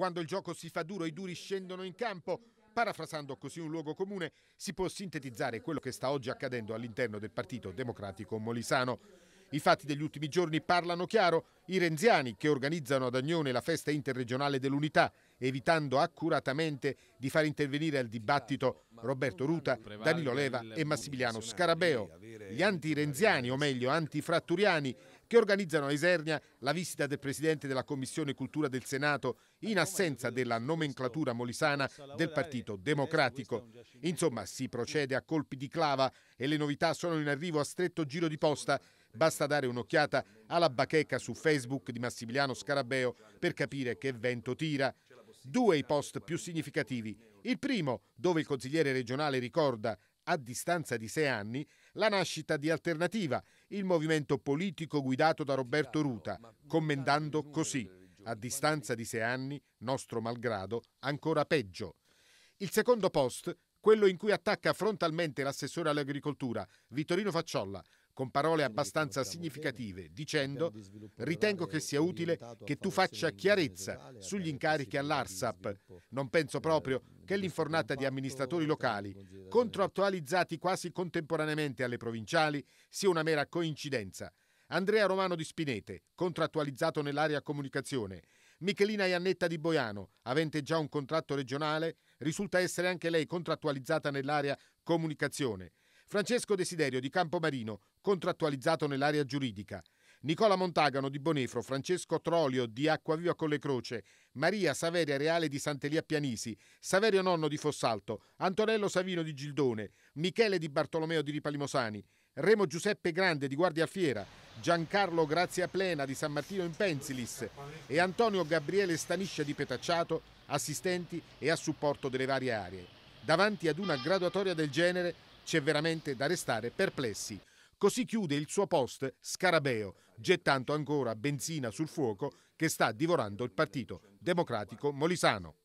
Quando il gioco si fa duro i duri scendono in campo. Parafrasando così un luogo comune, si può sintetizzare quello che sta oggi accadendo all'interno del Partito Democratico Molisano. I fatti degli ultimi giorni parlano chiaro. I renziani che organizzano ad Agnone la festa interregionale dell'unità, evitando accuratamente di far intervenire al dibattito Roberto Ruta, Danilo Leva e Massimiliano Scarabeo. Gli anti-renziani, o meglio antifratturiani, che organizzano a Isernia la visita del Presidente della Commissione Cultura del Senato in assenza della nomenclatura molisana del Partito Democratico. Insomma, si procede a colpi di clava e le novità sono in arrivo a stretto giro di posta. Basta dare un'occhiata alla bacheca su Facebook di Massimiliano Scarabeo per capire che vento tira due i post più significativi. Il primo, dove il consigliere regionale ricorda, a distanza di sei anni, la nascita di Alternativa il movimento politico guidato da Roberto Ruta, commendando così, a distanza di sei anni, nostro malgrado, ancora peggio. Il secondo post quello in cui attacca frontalmente l'assessore all'agricoltura Vittorino Facciolla, con parole abbastanza significative, dicendo ritengo che sia utile che tu faccia chiarezza sugli incarichi all'ARSAP. Non penso eh, proprio che l'infornata di amministratori locali, controattualizzati quasi contemporaneamente alle provinciali, sia una mera coincidenza. Andrea Romano di Spinete, contrattualizzato nell'area comunicazione, Michelina Iannetta di Boiano, avente già un contratto regionale, risulta essere anche lei contrattualizzata nell'area comunicazione. Francesco Desiderio di Campomarino, contrattualizzato nell'area giuridica. Nicola Montagano di Bonefro, Francesco Trolio di Acquaviva Colle Croce, Maria Saveria Reale di Santelia Pianisi, Saverio Nonno di Fossalto, Antonello Savino di Gildone, Michele di Bartolomeo di Ripalimosani, Remo Giuseppe Grande di Guardia Fiera, Giancarlo Grazia Plena di San Martino in Pensilis e Antonio Gabriele Staniscia di Petacciato, assistenti e a supporto delle varie aree. Davanti ad una graduatoria del genere c'è veramente da restare perplessi. Così chiude il suo post Scarabeo, gettando ancora benzina sul fuoco che sta divorando il Partito Democratico Molisano.